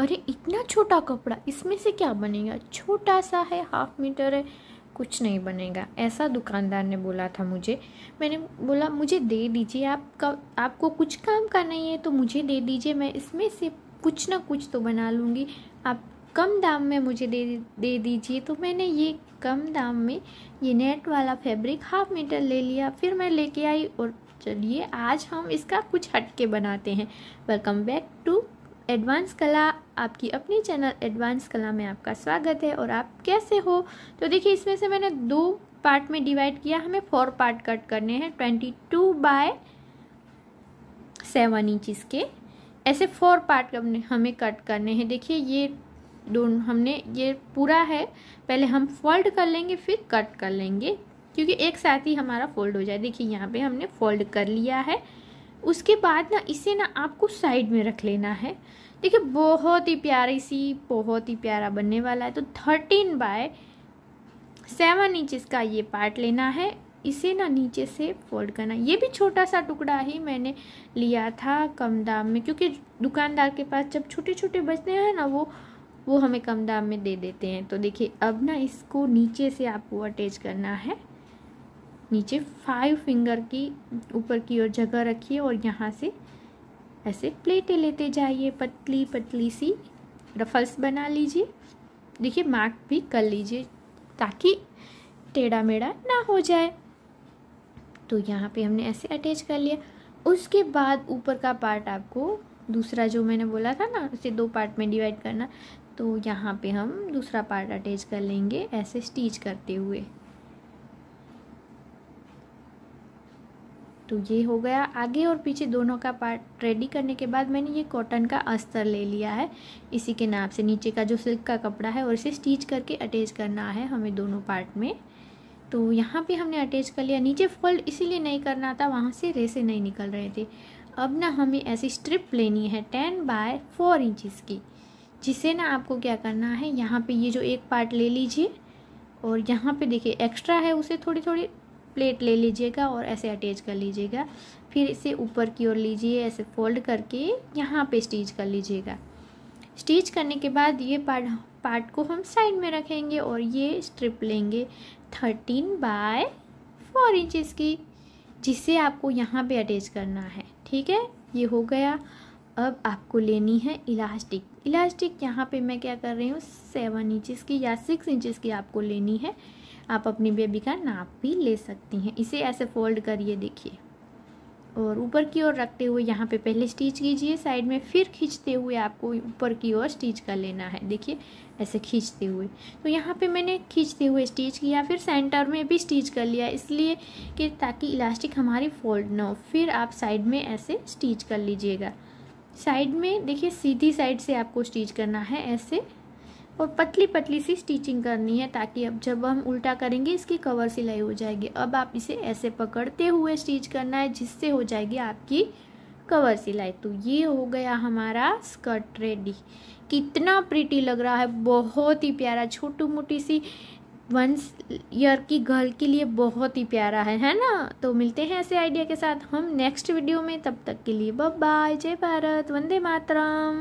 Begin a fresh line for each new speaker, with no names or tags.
अरे इतना छोटा कपड़ा इसमें से क्या बनेगा छोटा सा है हाफ मीटर है कुछ नहीं बनेगा ऐसा दुकानदार ने बोला था मुझे मैंने बोला मुझे दे दीजिए आपका आपको कुछ काम का नहीं है तो मुझे दे दीजिए मैं इसमें से कुछ ना कुछ तो बना लूँगी आप कम दाम में मुझे दे दे दीजिए तो मैंने ये कम दाम में ये नेट वाला फैब्रिक हाफ मीटर ले लिया फिर मैं लेके आई और चलिए आज हम इसका कुछ हटके बनाते हैं वेलकम बैक टू एडवांस कला आपकी अपनी चैनल एडवांस कला में आपका स्वागत है और आप कैसे हो तो देखिए इसमें से मैंने दो पार्ट में डिवाइड किया हमें फोर पार्ट कट करने हैं twenty two by seven inches के ऐसे फोर पार्ट हमें कट करने हैं देखिए ये दोनों हमने ये पूरा है पहले हम फोल्ड कर लेंगे फिर कट कर लेंगे क्योंकि एक साथ ही हमारा फोल्ड हो जाए देखिए यहाँ पे हमने फोल्ड कर लिया है उसके बाद ना इसे ना आपको साइड में रख लेना है देखिए बहुत ही प्यारी सी बहुत ही प्यारा बनने वाला है तो थर्टीन बाय सेवन इंचज़ का ये पार्ट लेना है इसे ना नीचे से फोल्ड करना ये भी छोटा सा टुकड़ा ही मैंने लिया था कम दाम में क्योंकि दुकानदार के पास जब छोटे छोटे बचते हैं ना वो वो हमें कम दाम में दे देते हैं तो देखिए अब ना इसको नीचे से आपको अटैच करना है नीचे फाइव फिंगर की ऊपर की ओर जगह रखिए और यहाँ से ऐसे प्लेटें लेते जाइए पतली पतली सी रफल्स बना लीजिए देखिए मार्क भी कर लीजिए ताकि टेढ़ा मेढ़ा ना हो जाए तो यहाँ पे हमने ऐसे अटैच कर लिया उसके बाद ऊपर का पार्ट आपको दूसरा जो मैंने बोला था ना उसे दो पार्ट में डिवाइड करना तो यहाँ पे हम दूसरा पार्ट अटैच कर लेंगे ऐसे स्टिच करते हुए तो ये हो गया आगे और पीछे दोनों का पार्ट रेडी करने के बाद मैंने ये कॉटन का अस्तर ले लिया है इसी के नाप से नीचे का जो सिल्क का कपड़ा है और इसे स्टिच करके अटैच करना है हमें दोनों पार्ट में तो यहाँ पे हमने अटैच कर लिया नीचे फोल्ड इसीलिए नहीं करना था वहाँ से रेसे नहीं निकल रहे थे अब ना हमें ऐसी स्ट्रिप लेनी है टेन बाय फोर इंचज़ की जिसे ना आपको क्या करना है यहाँ पर ये जो एक पार्ट ले लीजिए और यहाँ पर देखिए एक्स्ट्रा है उसे थोड़ी थोड़ी प्लेट ले लीजिएगा और ऐसे अटैच कर लीजिएगा फिर इसे ऊपर की ओर लीजिए ऐसे फोल्ड करके यहाँ पे स्टिच कर लीजिएगा स्टिच करने के बाद ये पार्ट पार्ट को हम साइड में रखेंगे और ये स्ट्रिप लेंगे थर्टीन बाय फोर इंचज़ की जिसे आपको यहाँ पे अटैच करना है ठीक है ये हो गया अब आपको लेनी है इलास्टिक इलास्टिक यहाँ पे मैं क्या कर रही हूँ सेवन इंचज़ की या सिक्स इंचज़ की आपको लेनी है आप अपनी बेबी का नाप भी ले सकती हैं इसे ऐसे फोल्ड करिए देखिए और ऊपर की ओर रखते हुए यहाँ पे पहले स्टिच कीजिए साइड में फिर खींचते हुए आपको ऊपर की ओर स्टिच कर लेना है देखिए ऐसे खींचते हुए तो यहाँ पे मैंने खींचते हुए स्टिच किया फिर सेंटर में भी स्टिच कर लिया इसलिए कि ताकि इलास्टिक हमारी फोल्ड ना हो फिर आप साइड में ऐसे स्टिच कर लीजिएगा साइड में देखिए सीधी साइड से आपको स्टिच करना है ऐसे और पतली पतली सी स्टिचिंग करनी है ताकि अब जब हम उल्टा करेंगे इसकी कवर सिलाई हो जाएगी अब आप इसे ऐसे पकड़ते हुए स्टिच करना है जिससे हो जाएगी आपकी कवर सिलाई तो ये हो गया हमारा स्कर्ट रेडी कितना प्रिटी लग रहा है बहुत ही प्यारा छोटू मोटी सी वंस ईयर की गर्ल के लिए बहुत ही प्यारा है है ना तो मिलते हैं ऐसे आइडिया के साथ हम नेक्स्ट वीडियो में तब तक के लिए बाय जय भारत वंदे मातरम